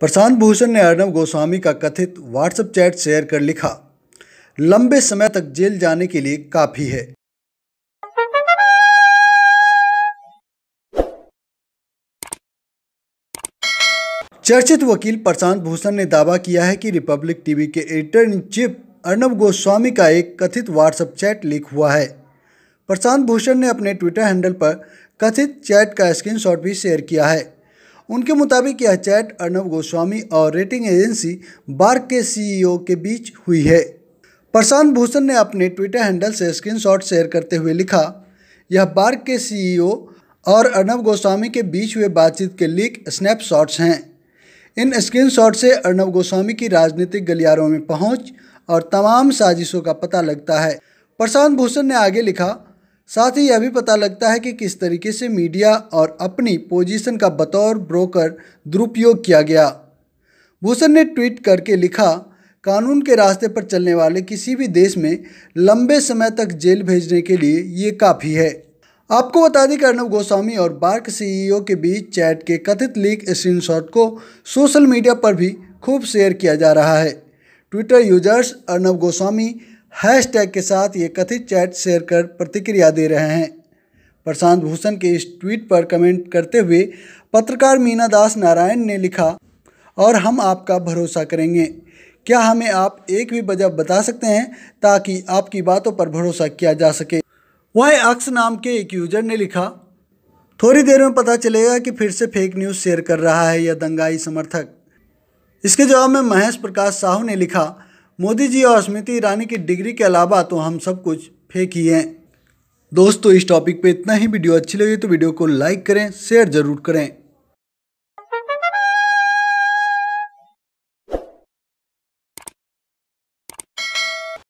प्रशांत भूषण ने अर्णव गोस्वामी का कथित व्हाट्सएप चैट शेयर कर लिखा लंबे समय तक जेल जाने के लिए काफी है चर्चित वकील प्रशांत भूषण ने दावा किया है कि रिपब्लिक टीवी के editor in chief Arnab Goswami का एक कथित व्हाट्सएप चैट लीक हुआ है प्रशांत भूषण ने अपने ट्विटर हैंडल पर कथित चैट का स्क्रीनशॉट भी शेयर किया है उनके मुताबिक यह चैट अर्नब गोस्वामी और रेटिंग एजेंसी बार्क के सीईओ के बीच हुई है प्रशांत भूषण ने अपने ट्विटर हैंडल से स्क्रीनशॉट शेयर करते हुए लिखा यह बार्क के सीईओ और अर्नब गोस्वामी के बीच हुए बातचीत के लीक स्नैपशॉट्स हैं इन स्क्रीनशॉट से अर्नब गोस्वामी की राजनीतिक गलियारों में पहुंच और तमाम साजिशों का पता लगता है प्रशांत भूषण ने आगे लिखा साथ ही यह भी पता लगता है कि किस तरीके से मीडिया और अपनी पोजीशन का बतौर ब्रोकर दुरुपयोग किया गया भूषण ने ट्वीट करके लिखा कानून के रास्ते पर चलने वाले किसी भी देश में लंबे समय तक जेल भेजने के लिए ये काफ़ी है आपको बता दें कि अर्नब गोस्वामी और बार्क सीईओ के बीच चैट के कथित लीक स्क्रीनशॉट को सोशल मीडिया पर भी खूब शेयर किया जा रहा है Twitter users Arnab Goswami hash tag के साथ ये कथित चैट शेयर कर प्रतिक्रिया दे रहे हैं प्रशांत भूषण के इस ट्वीट पर कमेंट करते हुए पत्रकार मीना दास नारायण ने लिखा और हम आपका भरोसा करेंगे क्या हमें आप एक भी वजह बता सकते हैं ताकि आपकी बातों पर भरोसा किया जा सके वह अक्स नाम के एक यूजर ने लिखा थोड़ी देर में पता चलेगा कि फिर से फेक न्यूज़ शेयर कर रहा है यह दंगाई समर्थक इसके जवाब में महेश प्रकाश साहू ने लिखा मोदी जी और स्मृति ईरानी की डिग्री के अलावा तो हम सब कुछ फेंक ही हैं दोस्तों इस टॉपिक पे इतना ही वीडियो अच्छी लगी तो वीडियो को लाइक करें शेयर ज़रूर करें